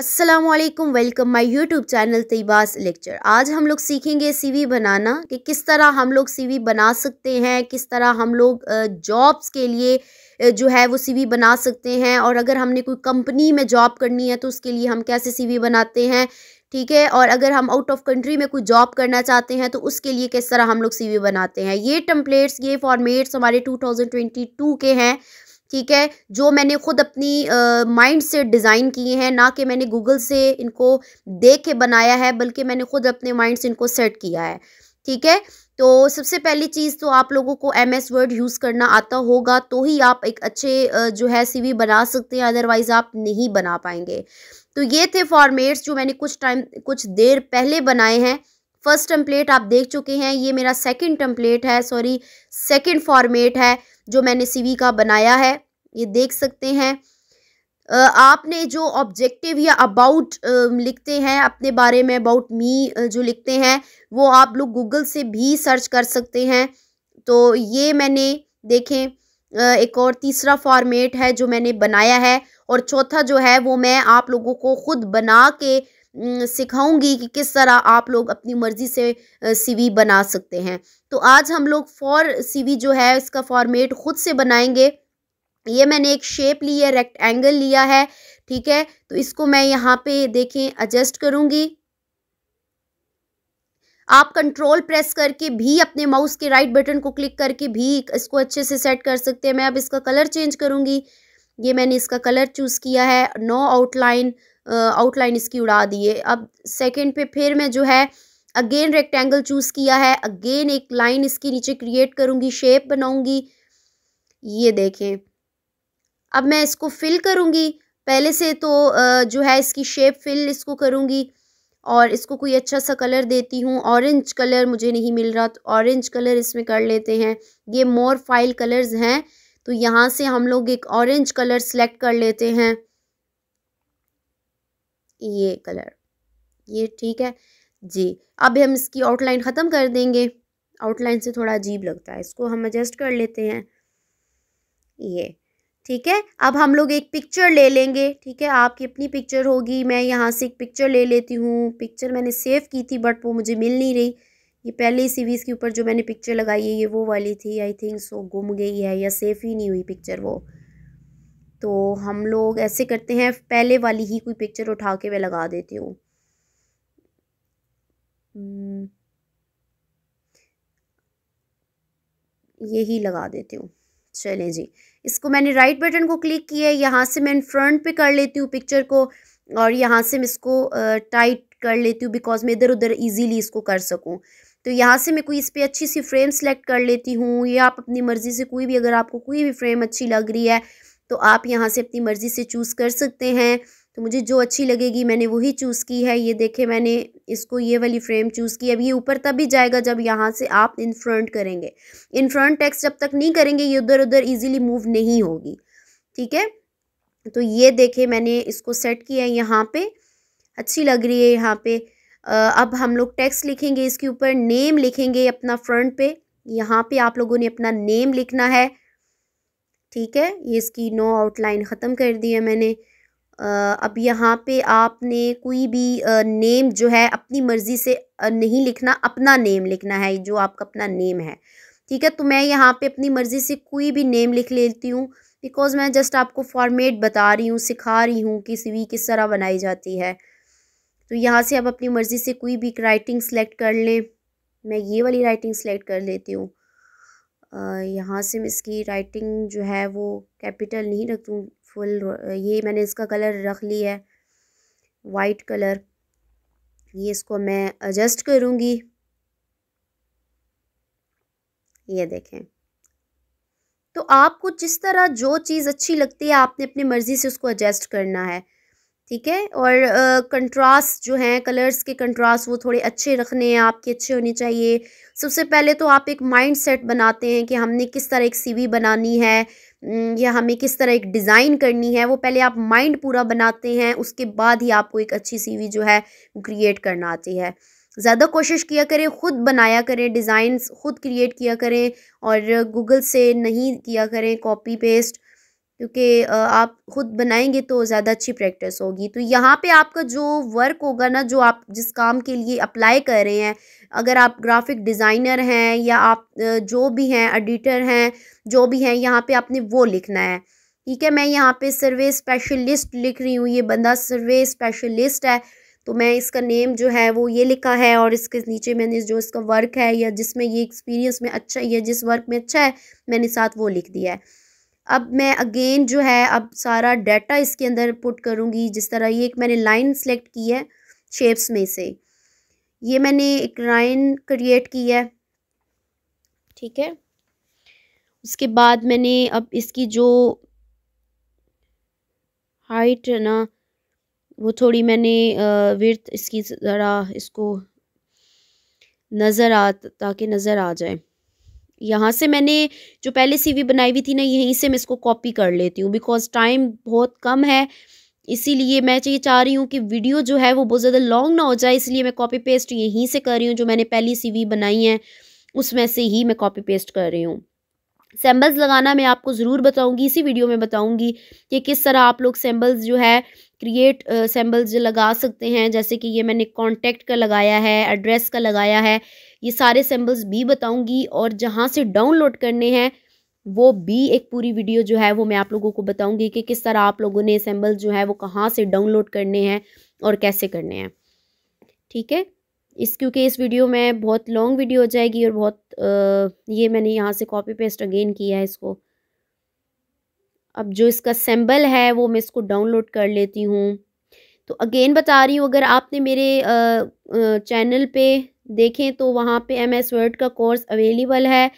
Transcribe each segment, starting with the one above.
Aslam welcome my YouTube channel तयबास lecture आज हम लोग सीखेंगे सीवी बनाना कि किस तरह हम लोग सीवी बना सकते हैं किस तरह हम लोग जॉब्स के लिए जो है वो सीवी बना सकते हैं और अगर हमने कोई कंपनी में जॉब करनी है तो उसके लिए हम कैसे सीवी बनाते हैं ठीक है और अगर हम आउट ऑफ कंट्री में कोई जॉब करना चाहते हैं तो उसके लिए किस तरह हम लोग सीवी बनाते हैं ये टम्पलेट्स ये फॉर्मेट्स हमारे 2022 के हैं ठीक है जो मैंने खुद अपनी माइंड से डिज़ाइन किए हैं ना कि मैंने गूगल से इनको देख के बनाया है बल्कि मैंने खुद अपने माइंड से इनको सेट किया है ठीक है तो सबसे पहली चीज़ तो आप लोगों को एम एस वर्ड यूज़ करना आता होगा तो ही आप एक अच्छे जो है सीवी बना सकते हैं अदरवाइज़ आप नहीं बना पाएंगे तो ये थे फॉर्मेट्स जो मैंने कुछ टाइम कुछ देर पहले बनाए हैं फर्स्ट टम्पलेट आप देख चुके हैं ये मेरा सेकंड टम्पलेट है सॉरी सेकंड फॉर्मेट है जो मैंने सीवी का बनाया है ये देख सकते हैं आपने जो ऑब्जेक्टिव या अबाउट लिखते हैं अपने बारे में अबाउट मी जो लिखते हैं वो आप लोग गूगल से भी सर्च कर सकते हैं तो ये मैंने देखें एक और तीसरा फॉर्मेट है जो मैंने बनाया है और चौथा जो है वो मैं आप लोगों को ख़ुद बना के सिखाऊंगी कि किस तरह आप लोग अपनी मर्ज़ी से सीवी बना सकते हैं तो आज हम लोग फॉर सीवी जो है इसका फॉर्मेट ख़ुद से बनाएंगे ये मैंने एक शेप ली है रेक्ट एंगल लिया है ठीक है तो इसको मैं यहाँ पे देखें एडजस्ट करूँगी आप कंट्रोल प्रेस करके भी अपने माउस के राइट बटन को क्लिक करके भी इसको अच्छे से सेट कर सकते हैं मैं अब इसका कलर चेंज करूँगी ये मैंने इसका कलर चूज़ किया है नो आउटलाइन आउटलाइन इसकी उड़ा दी है अब सेकेंड पे फिर मैं जो है अगेन रेक्टेंगल चूज़ किया है अगेन एक लाइन इसके नीचे क्रिएट करूँगी शेप बनाऊँगी ये देखें अब मैं इसको फिल करूँगी पहले से तो जो है इसकी शेप फिल इसको करूँगी और इसको कोई अच्छा सा कलर देती हूँ ऑरेंज कलर मुझे नहीं मिल रहा तो ऑरेंज कलर इसमें कर लेते हैं ये मोर फाइल कलर्स हैं तो यहाँ से हम लोग एक ऑरेंज कलर सेलेक्ट कर लेते हैं ये कलर ये ठीक है जी अब हम इसकी आउटलाइन ख़त्म कर देंगे आउटलाइन से थोड़ा अजीब लगता है इसको हम एडजस्ट कर लेते हैं ये ठीक है अब हम लोग एक पिक्चर ले लेंगे ठीक है आपकी अपनी पिक्चर होगी मैं यहाँ से एक पिक्चर ले लेती हूँ पिक्चर मैंने सेव की थी बट वो मुझे मिल नहीं रही ये पहले सीरीज़ के ऊपर जो मैंने पिक्चर लगाई है ये वो वाली थी आई थिंक सो गुम गई है या सेफ ही नहीं हुई पिक्चर वो तो हम लोग ऐसे करते हैं पहले वाली ही कोई पिक्चर उठा के मैं लगा देती हूँ हम्म। यही लगा देती हूँ चलें जी इसको मैंने राइट बटन को क्लिक किया है यहाँ से मैं फ्रंट पे कर लेती हूँ पिक्चर को और यहाँ से मैं इसको टाइट कर लेती हूँ बिकॉज मैं इधर उधर इजीली इसको कर सकूँ तो यहाँ से मैं कोई इस पर अच्छी सी फ्रेम सेलेक्ट कर लेती हूँ या आप अपनी मर्ज़ी से कोई भी अगर आपको कोई भी फ्रेम अच्छी लग रही है तो आप यहाँ से अपनी मर्ज़ी से चूज़ कर सकते हैं तो मुझे जो अच्छी लगेगी मैंने वही चूज़ की है ये देखे मैंने इसको ये वाली फ्रेम चूज़ की अब ये ऊपर तभी जाएगा जब यहाँ से आप इन फ्रंट करेंगे इन फ्रंट टेक्स जब तक नहीं करेंगे ये उधर उधर ईजिली मूव नहीं होगी ठीक है तो ये देखे मैंने इसको सेट किया है यहाँ पे अच्छी लग रही है यहाँ पे अब हम लोग टेक्स्ट लिखेंगे इसके ऊपर नेम लिखेंगे अपना फ्रंट पे यहाँ पे आप लोगों ने अपना नेम लिखना है ठीक है ये इसकी नो आउटलाइन ख़त्म कर दी है मैंने अब यहाँ पे आपने कोई भी नेम जो है अपनी मर्ज़ी से नहीं लिखना अपना नेम लिखना है जो आपका अपना नेम है ठीक है तो मैं यहाँ पे अपनी मर्ज़ी से कोई भी नेम लिख लेती हूँ बिकॉज़ मैं जस्ट आपको फॉर्मेट बता रही हूँ सिखा रही हूँ कि सीवी किस तरह बनाई जाती है तो यहाँ से आप अपनी मर्ज़ी से कोई भी राइटिंग सेलेक्ट कर लें मैं ये वाली राइटिंग सेलेक्ट कर लेती हूँ यहाँ से मैं इसकी राइटिंग जो है वो कैपिटल नहीं रखूँ फुल ये मैंने इसका कलर रख लिया है वाइट कलर ये इसको मैं एडजस्ट करूँगी ये देखें तो आपको जिस तरह जो चीज़ अच्छी लगती है आपने अपनी मर्ज़ी से उसको एडजस्ट करना है ठीक है और कंट्रास्ट जो हैं कलर्स के कंट्रास्ट वो थोड़े अच्छे रखने हैं आपके अच्छे होने चाहिए सबसे पहले तो आप एक माइंड सेट बनाते हैं कि हमने किस तरह एक सीवी बनानी है या हमें किस तरह एक डिज़ाइन करनी है वो पहले आप माइंड पूरा बनाते हैं उसके बाद ही आपको एक अच्छी सीवी जो है क्रिएट करना आती है ज़्यादा कोशिश किया करें ख़ुद बनाया करें डिज़ाइंस ख़ुद क्रिएट किया करें और गूगल से नहीं किया करें कॉपी पेस्ट क्योंकि आप ख़ुद बनाएंगे तो ज़्यादा अच्छी प्रैक्टिस होगी तो यहाँ पे आपका जो वर्क होगा ना जो आप जिस काम के लिए अप्लाई कर रहे हैं अगर आप ग्राफिक डिज़ाइनर हैं या आप जो भी हैं एडिटर हैं जो भी हैं यहाँ पे आपने वो लिखना है ठीक है मैं यहाँ पे सर्वे स्पेशलिस्ट लिख रही हूँ ये बंदा सर्वे स्पेशलिस्ट है तो मैं इसका नेम जो है वो ये लिखा है और इसके नीचे मैंने जो इसका वर्क है या जिसमें ये एक्सपीरियंस में अच्छा या जिस वर्क में अच्छा है मैंने साथ वो लिख दिया है अब मैं अगेन जो है अब सारा डाटा इसके अंदर पुट करूँगी जिस तरह ये एक मैंने लाइन सेलेक्ट की है शेप्स में से ये मैंने एक लाइन क्रिएट की है ठीक है उसके बाद मैंने अब इसकी जो हाइट है ना वो थोड़ी मैंने विर्थ इसकी ज़रा इसको नज़र आ ताकि नज़र आ जाए यहाँ से मैंने जो पहले सीवी बनाई हुई थी ना यहीं से मैं इसको कॉपी कर लेती हूँ बिकॉज टाइम बहुत कम है इसीलिए मैं ये चाह रही हूँ कि वीडियो जो है वो बहुत ज़्यादा लॉन्ग ना हो जाए इसलिए मैं कॉपी पेस्ट यहीं से कर रही हूँ जो मैंने पहली सीवी बनाई है उसमें से ही मैं कॉपी पेस्ट कर रही हूँ सैम्बल्स लगाना मैं आपको ज़रूर बताऊँगी इसी वीडियो में बताऊँगी कि किस तरह आप लोग सैम्बल्स जो है क्रिएट सैम्बल्स uh, लगा सकते हैं जैसे कि ये मैंने कॉन्टैक्ट का लगाया है एड्रेस का लगाया है ये सारे सैम्बल्स भी बताऊंगी और जहाँ से डाउनलोड करने हैं वो भी एक पूरी वीडियो जो है वो मैं आप लोगों को बताऊंगी कि किस तरह आप लोगों ने सैम्बल्स जो है वो कहाँ से डाउनलोड करने हैं और कैसे करने हैं ठीक है इस क्योंकि इस वीडियो में बहुत लॉन्ग वीडियो हो जाएगी और बहुत आ, uh, ये मैंने यहाँ से कॉपी पेस्ट अगेन किया है इसको अब जो इसका सैम्बल है वो मैं इसको डाउनलोड कर लेती हूँ तो अगेन बता रही हूँ अगर आपने मेरे चैनल पे देखें तो वहाँ पे एम एस वर्ड का कोर्स अवेलेबल है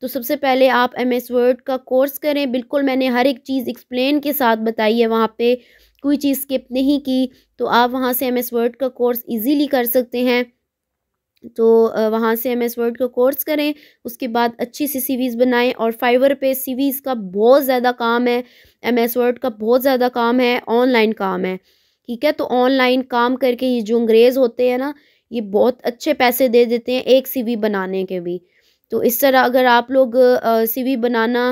तो सबसे पहले आप एम एस वर्ड का कोर्स करें बिल्कुल मैंने हर एक चीज़ एक्सप्लेन के साथ बताई है वहाँ पे कोई चीज़ स्किप नहीं की तो आप वहाँ से एम एस वर्ड का कोर्स ईज़िली कर सकते हैं तो वहाँ से एम एस वर्ड का कोर्स करें उसके बाद अच्छी सी सीवीज़ बनाएं और फाइवर पे सीवीज़ का बहुत ज़्यादा काम है एम एस वर्ड का बहुत ज़्यादा काम है ऑनलाइन काम है ठीक है तो ऑनलाइन काम करके ये जो अंग्रेज़ होते हैं ना ये बहुत अच्छे पैसे दे देते हैं एक सीवी बनाने के भी तो इस तरह अगर आप लोग वी बनाना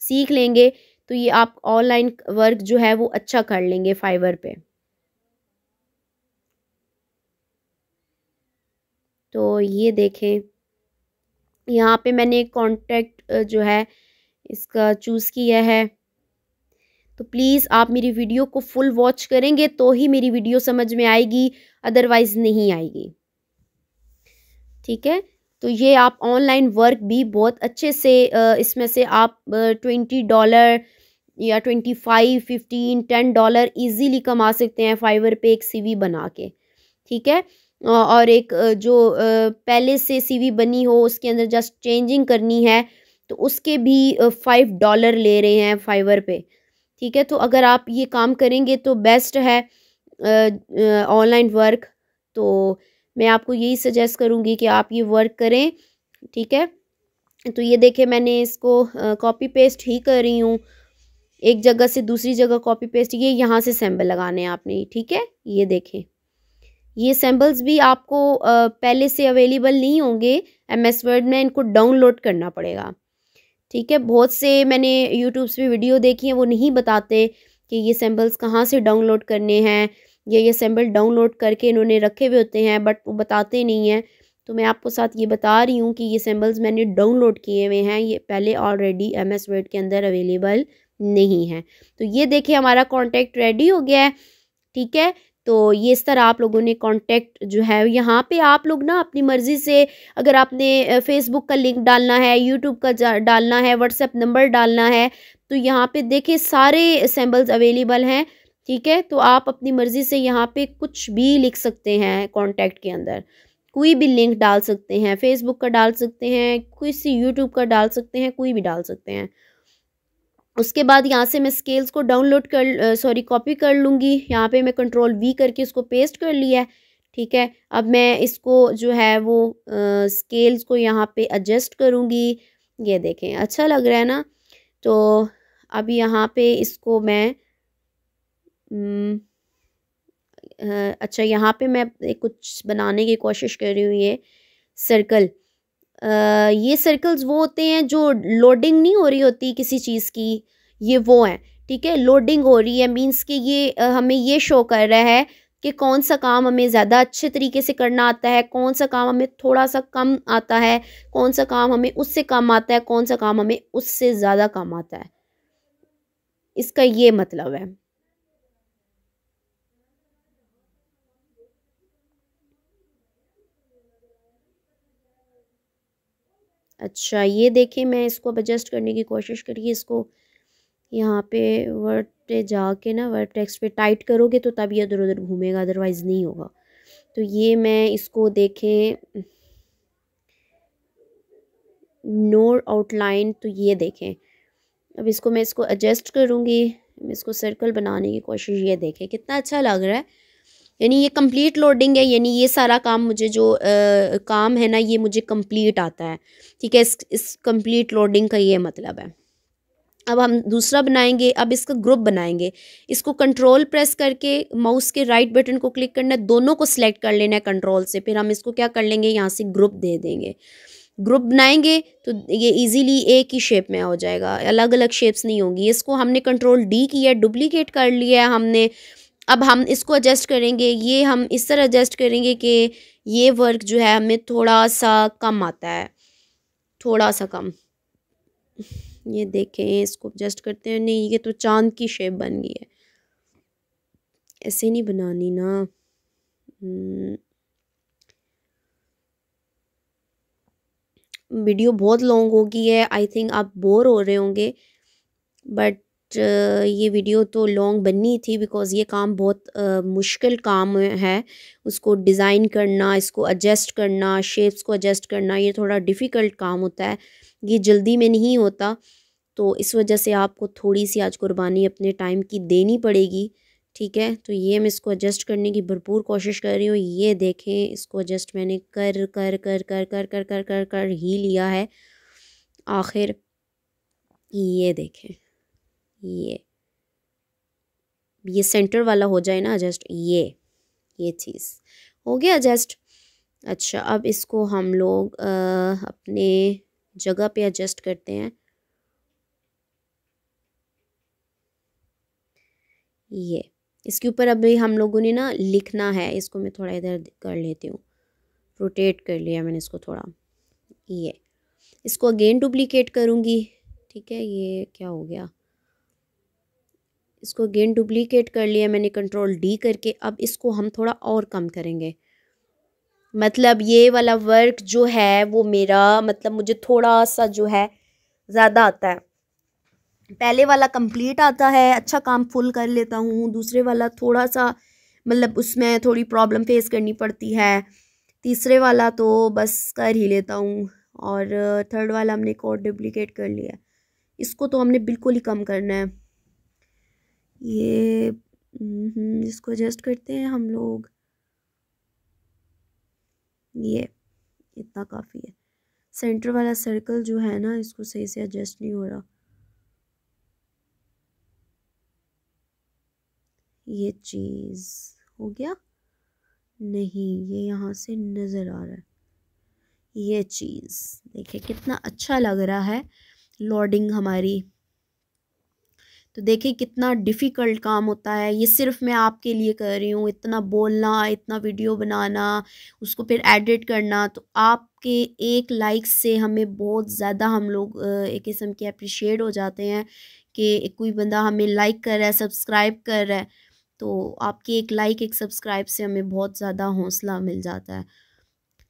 सीख लेंगे तो ये आप ऑनलाइन वर्क जो है वो अच्छा कर लेंगे फाइवर पे तो ये देखें यहाँ पे मैंने कॉन्टेक्ट जो है इसका चूज़ किया है तो प्लीज़ आप मेरी वीडियो को फुल वॉच करेंगे तो ही मेरी वीडियो समझ में आएगी अदरवाइज़ नहीं आएगी ठीक है तो ये आप ऑनलाइन वर्क भी बहुत अच्छे से इसमें से आप ट्वेंटी डॉलर या twenty five fifteen ten dollar easily कमा सकते हैं फाइवर पे एक सीवी बना के ठीक है और एक जो पहले से सीवी बनी हो उसके अंदर जस्ट चेंजिंग करनी है तो उसके भी फ़ाइव डॉलर ले रहे हैं फाइवर पे ठीक है तो अगर आप ये काम करेंगे तो बेस्ट है ऑनलाइन वर्क तो मैं आपको यही सजेस्ट करूँगी कि आप ये वर्क करें ठीक है तो ये देखे मैंने इसको कॉपी पेस्ट ही कर रही हूँ एक जगह से दूसरी जगह कॉपी पेस्ट ये यहाँ से सैम्बल लगाने हैं आपने ठीक है ये देखें ये सैम्पल्स भी आपको पहले से अवेलेबल नहीं होंगे एम एस वर्ड में इनको डाउनलोड करना पड़ेगा ठीक है बहुत से मैंने यूट्यूब पर वीडियो देखी है वो नहीं बताते कि ये सैम्पल्स कहाँ से डाउनलोड करने हैं या ये सैम्पल डाउनलोड करके इन्होंने रखे हुए होते हैं बट वो बताते नहीं हैं तो मैं आपको साथ ये बता रही हूँ कि ये सैम्पल्स मैंने डाउनलोड किए हुए हैं ये पहले ऑलरेडी एम एस वर्ड के अंदर अवेलेबल नहीं है तो ये देखिए हमारा कॉन्टैक्ट रेडी हो गया है ठीक है तो ये इस तरह आप लोगों ने कांटेक्ट जो है यहाँ पे आप लोग ना अपनी मर्ज़ी से अगर आपने फेसबुक का लिंक डालना है यूट्यूब का डालना है व्हाट्सएप नंबर डालना है तो यहाँ पे देखिए सारे सैम्पल्स अवेलेबल हैं ठीक है तो आप अपनी मर्ज़ी से यहाँ पे कुछ भी लिख सकते हैं कॉन्टैक्ट के अंदर कोई भी लिंक डाल सकते हैं फेसबुक का डाल सकते हैं किसी यूट्यूब का डाल सकते हैं कोई भी डाल सकते हैं उसके बाद यहाँ से मैं स्केल्स को डाउनलोड कर सॉरी कॉपी कर लूँगी यहाँ पे मैं कंट्रोल वी करके उसको पेस्ट कर लिया है ठीक है अब मैं इसको जो है वो स्केल्स को यहाँ पे एडजस्ट करूँगी ये देखें अच्छा लग रहा है ना तो अब यहाँ पे इसको मैं हम्म, अच्छा यहाँ पे मैं कुछ बनाने की कोशिश कर रही हूँ ये सर्कल ये सर्कल्स वो होते हैं जो लोडिंग नहीं हो रही होती किसी चीज़ की ये वो हैं ठीक है लोडिंग हो रही है मींस कि ये हमें ये शो कर रहा है कि कौन सा काम हमें ज़्यादा अच्छे तरीके से करना आता है कौन सा काम हमें थोड़ा सा कम आता है कौन सा काम हमें उससे कम आता है कौन सा काम हमें उससे ज़्यादा कम आता है इसका ये मतलब है अच्छा ये देखें मैं इसको अब एडजस्ट करने की कोशिश करिए इसको यहाँ पे वर्ड पे जाके ना वर्ड टेक्स्ट पे टाइट करोगे तो तब ये इधर उधर घूमेगा अदरवाइज़ नहीं होगा तो ये मैं इसको देखें नो आउटलाइन तो ये देखें अब इसको मैं इसको एडजस्ट करूँगी इसको सर्कल बनाने की कोशिश ये देखें कितना अच्छा लग रहा है यानी ये कंप्लीट लोडिंग है यानी ये सारा काम मुझे जो आ, काम है ना ये मुझे कंप्लीट आता है ठीक है इस इस कंप्लीट लोडिंग का ये मतलब है अब हम दूसरा बनाएंगे अब इसका ग्रुप बनाएंगे इसको कंट्रोल प्रेस करके माउस के राइट बटन को क्लिक करना है दोनों को सिलेक्ट कर लेना है कंट्रोल से फिर हम इसको क्या कर लेंगे यहाँ से ग्रुप दे देंगे ग्रुप बनाएंगे तो ये इजीली एक ही शेप में हो जाएगा अलग अलग शेप्स नहीं होंगी इसको हमने कंट्रोल डी किया डुप्लीकेट कर लिया है हमने अब हम इसको एडजस्ट करेंगे ये हम इस तरह एडजस्ट करेंगे कि ये वर्क जो है हमें थोड़ा सा कम आता है थोड़ा सा कम ये देखें इसको एडजस्ट करते हैं नहीं ये तो चांद की शेप बन गई है ऐसे नहीं बनानी ना हम्म। वीडियो बहुत लॉन्ग होगी है आई थिंक आप बोर हो रहे होंगे बट बट ये वीडियो तो लॉन्ग बननी थी बिकॉज़ ये काम बहुत मुश्किल काम है उसको डिज़ाइन करना इसको एडजस्ट करना शेप्स को एडजस्ट करना ये थोड़ा डिफ़िकल्ट काम होता है ये जल्दी में नहीं होता तो इस वजह से आपको थोड़ी सी आज कुर्बानी अपने टाइम की देनी पड़ेगी ठीक है तो ये मैं इसको एडजस्ट करने की भरपूर कोशिश कर रही हूँ ये देखें इसको एडजस्ट मैंने कर कर कर कर कर कर कर कर कर ही लिया है आखिर ये देखें ये ये सेंटर वाला हो जाए ना जस्ट ये ये चीज़ हो गया जस्ट अच्छा अब इसको हम लोग आ, अपने जगह पे एडजस्ट करते हैं ये इसके ऊपर अभी हम लोगों ने ना लिखना है इसको मैं थोड़ा इधर कर लेती हूँ रोटेट कर लिया मैंने इसको थोड़ा ये इसको अगेन डुप्लीकेट करूँगी ठीक है ये क्या हो गया इसको अगेन डुप्लीकेट कर लिया मैंने कंट्रोल डी करके अब इसको हम थोड़ा और कम करेंगे मतलब ये वाला वर्क जो है वो मेरा मतलब मुझे थोड़ा सा जो है ज़्यादा आता है पहले वाला कंप्लीट आता है अच्छा काम फुल कर लेता हूँ दूसरे वाला थोड़ा सा मतलब उसमें थोड़ी प्रॉब्लम फेस करनी पड़ती है तीसरे वाला तो बस कर ही लेता हूँ और थर्ड वाला हमने एक और डुप्लीकेट कर लिया इसको तो हमने बिल्कुल ही कम करना है ये इसको हम्म, एडजस्ट करते हैं हम लोग ये इतना काफ़ी है सेंटर वाला सर्कल जो है ना इसको सही से एडजस्ट नहीं हो रहा ये चीज़ हो गया नहीं ये यहाँ से नज़र आ रहा है ये चीज़ देखिए कितना अच्छा लग रहा है लॉडिंग हमारी तो देखिए कितना डिफ़िकल्ट काम होता है ये सिर्फ मैं आपके लिए कर रही हूँ इतना बोलना इतना वीडियो बनाना उसको फिर एडिट करना तो आपके एक लाइक से हमें बहुत ज़्यादा हम लोग एक किस्म के अप्रिशिएट हो जाते हैं कि कोई बंदा हमें लाइक कर रहा है सब्सक्राइब कर रहा है तो आपकी एक लाइक एक सब्सक्राइब से हमें बहुत ज़्यादा हौसला मिल जाता है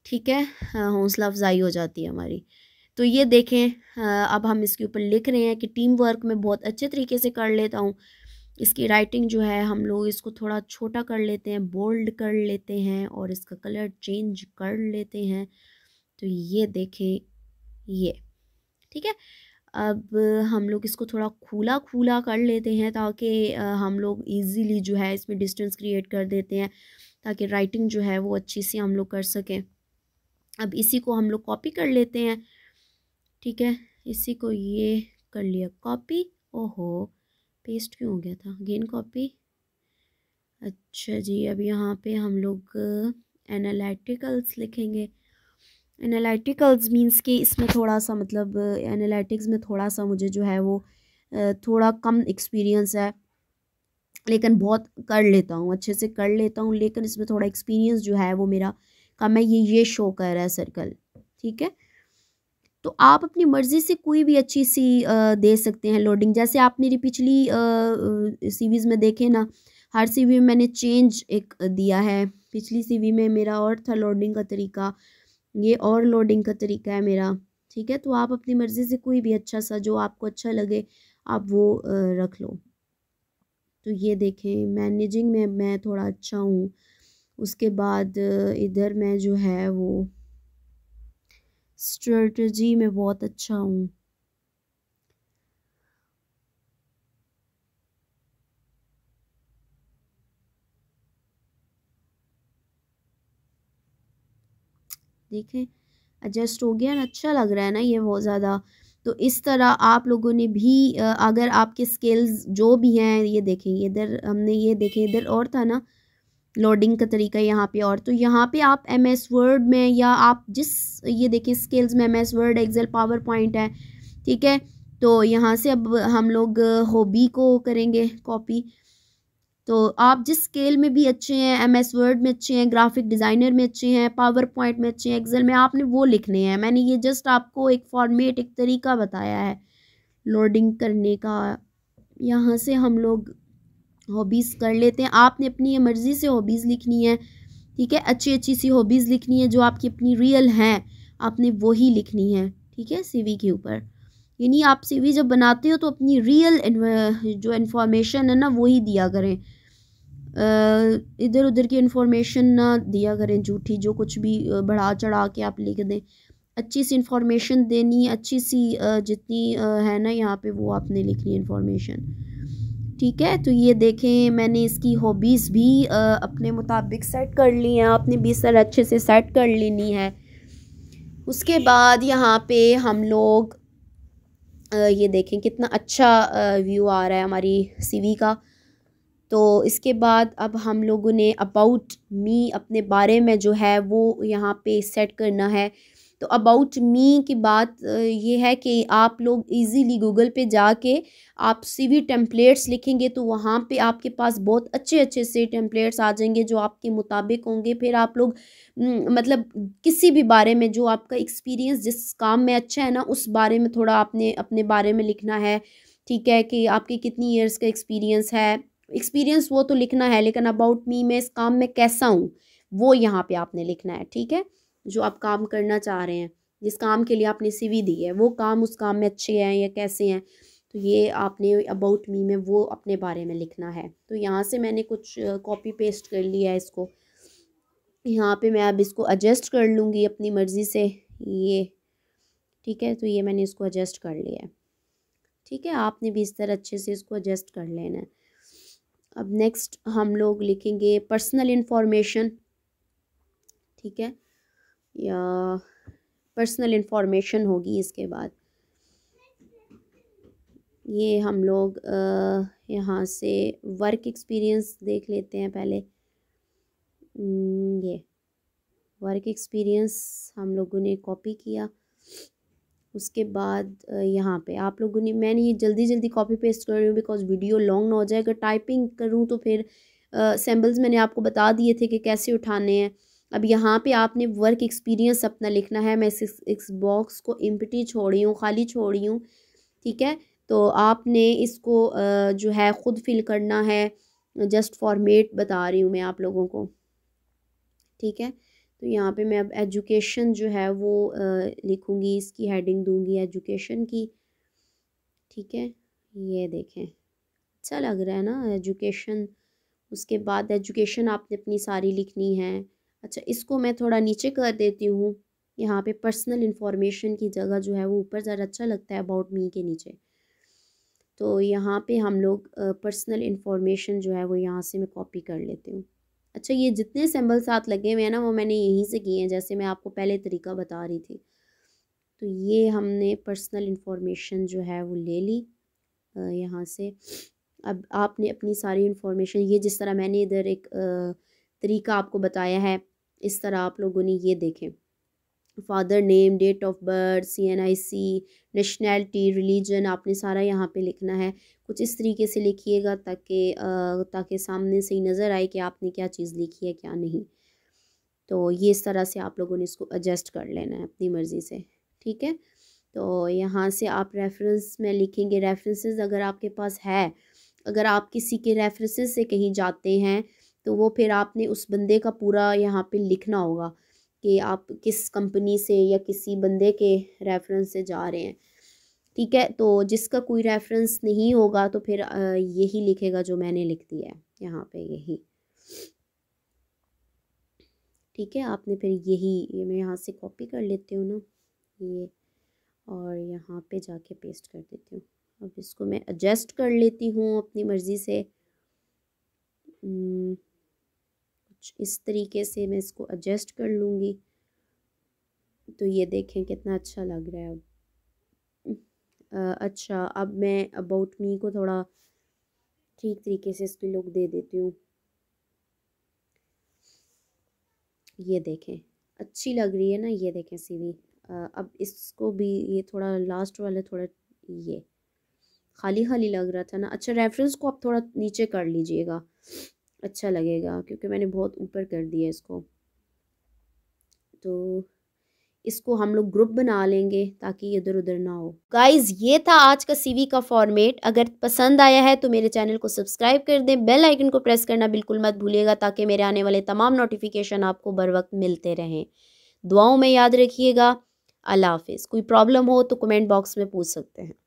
ठीक है हाँ, हौसला अफजाई हो जाती है हमारी तो ये देखें अब हम इसके ऊपर लिख रहे हैं कि टीम वर्क में बहुत अच्छे तरीके से कर लेता हूँ इसकी राइटिंग जो है हम लोग इसको थोड़ा छोटा कर लेते हैं बोल्ड कर लेते हैं और इसका कलर चेंज कर लेते हैं तो ये देखें ये ठीक है अब हम लोग इसको थोड़ा खुला खुला कर लेते हैं ताकि हम लोग इजीली जो है इसमें डिस्टेंस क्रिएट कर देते हैं ताकि राइटिंग जो है वो अच्छी सी हम लोग कर सकें अब इसी को हम लोग कॉपी कर लेते हैं ठीक है इसी को ये कर लिया कॉपी ओहो पेस्ट क्यों हो गया था गेन कॉपी अच्छा जी अब यहाँ पे हम लोग एनालिटिकल्स लिखेंगे एनालिटिकल्स मींस कि इसमें थोड़ा सा मतलब एनालिटिक्स में थोड़ा सा मुझे जो है वो थोड़ा कम एक्सपीरियंस है लेकिन बहुत कर लेता हूँ अच्छे से कर लेता हूँ लेकिन इसमें थोड़ा एक्सपीरियंस जो है वो मेरा कम है ये ये शो कर रहा है सर्कल ठीक है तो आप अपनी मर्ज़ी से कोई भी अच्छी सी दे सकते हैं लोडिंग जैसे आप मेरी पिछली सीवीज़ में देखें ना हर सीवी में मैंने चेंज एक दिया है पिछली सीवी में मेरा और था लोडिंग का तरीका ये और लोडिंग का तरीका है मेरा ठीक है तो आप अपनी मर्ज़ी से कोई भी अच्छा सा जो आपको अच्छा लगे आप वो रख लो तो ये देखें मैनेजिंग में मैं थोड़ा अच्छा हूँ उसके बाद इधर मैं जो है वो स्ट्रेटजी में बहुत अच्छा हूँ देखें एडजस्ट हो गया अच्छा लग रहा है ना ये बहुत ज़्यादा तो इस तरह आप लोगों ने भी अगर आपके स्किल्स जो भी हैं ये देखें इधर हमने ये देखें इधर और था ना लोडिंग का तरीका यहाँ पे और तो यहाँ पे आप एम एस वर्ड में या आप जिस ये देखिए स्किल्स में M S Word Excel PowerPoint है ठीक है तो यहाँ से अब हम लोग हॉबी को करेंगे कॉपी तो आप जिस स्केल में भी अच्छे हैं एम एस वर्ड में अच्छे हैं ग्राफिक डिज़ाइनर में अच्छे हैं पावर पॉइंट में अच्छे हैं एक्सेल में आपने वो लिखने हैं मैंने ये जस्ट आपको एक फॉर्मेट एक तरीका बताया है लोडिंग करने का यहाँ से हम लोग हॉबीज़ कर लेते हैं आपने अपनी मर्ज़ी से हॉबीज़ लिखनी है ठीक है अच्छी अच्छी सी हॉबीज़ लिखनी है जो आपकी अपनी रियल हैं आपने वही लिखनी है ठीक है सीवी के ऊपर यानी आप सीवी जब बनाते हो तो अपनी रियल जो इन्फॉर्मेशन है ना वही दिया करें इधर उधर की इन्फॉर्मेशन ना दिया करें झूठी जो कुछ भी बढ़ा चढ़ा के आप लिख दें अच्छी सी इन्फॉर्मेशन देनी अच्छी सी जितनी है ना यहाँ पे वो आपने लिखनी इन्फॉर्मेशन ठीक है तो ये देखें मैंने इसकी हॉबीज़ भी अपने मुताबिक सेट कर ली हैं आपने भी सर अच्छे से सेट कर लेनी है उसके बाद यहाँ पे हम लोग ये देखें कितना अच्छा व्यू आ रहा है हमारी सीवी का तो इसके बाद अब हम लोगों ने अबाउट मी अपने बारे में जो है वो यहाँ पे सेट करना है तो अबाउट मी की बात ये है कि आप लोग इजीली गूगल पे जाके आप सीवी टेम्पलेट्स लिखेंगे तो वहाँ पे आपके पास बहुत अच्छे अच्छे से टेम्पलेट्स आ जाएंगे जो आपके मुताबिक होंगे फिर आप लोग मतलब किसी भी बारे में जो आपका एक्सपीरियंस जिस काम में अच्छा है ना उस बारे में थोड़ा आपने अपने बारे में लिखना है ठीक है कि आपके कितनी ईयर्स का एक्सपीरियंस है एक्सपीरियंस वो तो लिखना है लेकिन अबाउट मी मैं इस काम में कैसा हूँ वो यहाँ पे आपने लिखना है ठीक है जो आप काम करना चाह रहे हैं जिस काम के लिए आपने सीवी दी है वो काम उस काम में अच्छे हैं या कैसे हैं तो ये आपने अबाउट मी में वो अपने बारे में लिखना है तो यहाँ से मैंने कुछ कॉपी पेस्ट कर लिया है इसको यहाँ पे मैं अब इसको एडजस्ट कर लूँगी अपनी मर्ज़ी से ये ठीक है तो ये मैंने इसको एडजस्ट कर लिया है ठीक है आपने भी इस तरह अच्छे से इसको एडजस्ट कर लेना है अब नेक्स्ट हम लोग लिखेंगे पर्सनल इन्फॉर्मेशन ठीक है या पर्सनल इन्फॉर्मेशन होगी इसके बाद ये हम लोग यहाँ से वर्क एक्सपीरियंस देख लेते हैं पहले हम्म, ये वर्क एक्सपीरियंस हम लोगों ने कॉपी किया उसके बाद यहाँ पे आप लोगों ने मैंने ये जल्दी जल्दी कॉपी पेस्ट कर रही हूँ बिकॉज वीडियो लॉन्ग ना हो जाए अगर टाइपिंग करूँ तो फिर सैम्पल्स मैंने आपको बता दिए थे कि कैसे उठाने हैं अब यहाँ पे आपने वर्क एक्सपीरियंस अपना लिखना है मैं इस इस बॉक्स को इम्पटी छोड़ी हूँ खाली छोड़ी हूँ ठीक है तो आपने इसको जो है ख़ुद फिल करना है जस्ट फॉर्मेट बता रही हूँ मैं आप लोगों को ठीक है तो यहाँ पे मैं अब एजुकेशन जो है वो लिखूँगी इसकी हेडिंग दूँगी एजुकेशन की ठीक है ये देखें अच्छा लग रहा है ना एजुकेशन उसके बाद एजुकेशन आपने अपनी सारी लिखनी है अच्छा इसको मैं थोड़ा नीचे कर देती हूँ यहाँ पे पर्सनल इन्फॉर्मेशन की जगह जो है वो ऊपर ज़्यादा अच्छा लगता है अबाउट मी के नीचे तो यहाँ पे हम लोग पर्सनल इन्फॉर्मेशन जो है वो यहाँ से मैं कॉपी कर लेती हूँ अच्छा ये जितने सैम्बल साथ लगे हुए हैं ना वो मैंने यहीं से किए हैं जैसे मैं आपको पहले तरीका बता रही थी तो ये हमने पर्सनल इन्फॉर्मेशन जो है वो ले ली यहाँ से अब आपने अपनी सारी इन्फॉर्मेशन ये जिस तरह मैंने इधर एक तरीका आपको बताया है इस तरह आप लोगों ने ये देखें father name date of birth C N I C nationality religion आपने सारा यहाँ पे लिखना है कुछ इस तरीके से लिखिएगा ताकि ताकि सामने से ही नज़र आए कि आपने क्या चीज़ लिखी है क्या नहीं तो ये इस तरह से आप लोगों ने इसको एडजस्ट कर लेना है अपनी मर्ज़ी से ठीक है तो यहाँ से आप रेफरेंस में लिखेंगे रेफरेंसेस अगर आपके पास है अगर आप किसी के रेफरेंसेस से कहीं जाते हैं तो वो फिर आपने उस बंदे का पूरा यहाँ पे लिखना होगा कि आप किस कंपनी से या किसी बंदे के रेफरेंस से जा रहे हैं ठीक है तो जिसका कोई रेफरेंस नहीं होगा तो फिर यही लिखेगा जो मैंने लिख दिया है यहाँ पे यही ठीक है आपने फिर यही ये मैं यहाँ से कॉपी कर लेती हूँ ना ये और यहाँ पे जाके पेस्ट कर देती हूँ अब इसको मैं एडजस्ट कर लेती हूँ अपनी मर्ज़ी से हम्म। कुछ इस तरीके से मैं इसको एडजस्ट कर लूँगी तो ये देखें कितना अच्छा लग रहा है अब अच्छा अब मैं अबाउट मी को थोड़ा ठीक तरीके से इसकी लुक दे देती हूँ ये देखें अच्छी लग रही है ना ये देखें सीवी अब इसको भी ये थोड़ा लास्ट वाला थोड़ा ये खाली खाली लग रहा था ना अच्छा रेफरेंस को आप थोड़ा नीचे कर लीजिएगा अच्छा लगेगा क्योंकि मैंने बहुत ऊपर कर दिया इसको तो इसको हम लोग ग्रुप बना लेंगे ताकि इधर उधर ना हो गाइज ये था आज का सीवी का फॉर्मेट अगर पसंद आया है तो मेरे चैनल को सब्सक्राइब कर दें बेल आइकन को प्रेस करना बिल्कुल मत भूलिएगा ताकि मेरे आने वाले तमाम नोटिफिकेशन आपको बर वक्त मिलते रहें दुआओं में याद रखिएगा अल्लाह हाफिज़ कोई प्रॉब्लम हो तो कमेंट बॉक्स में पूछ सकते हैं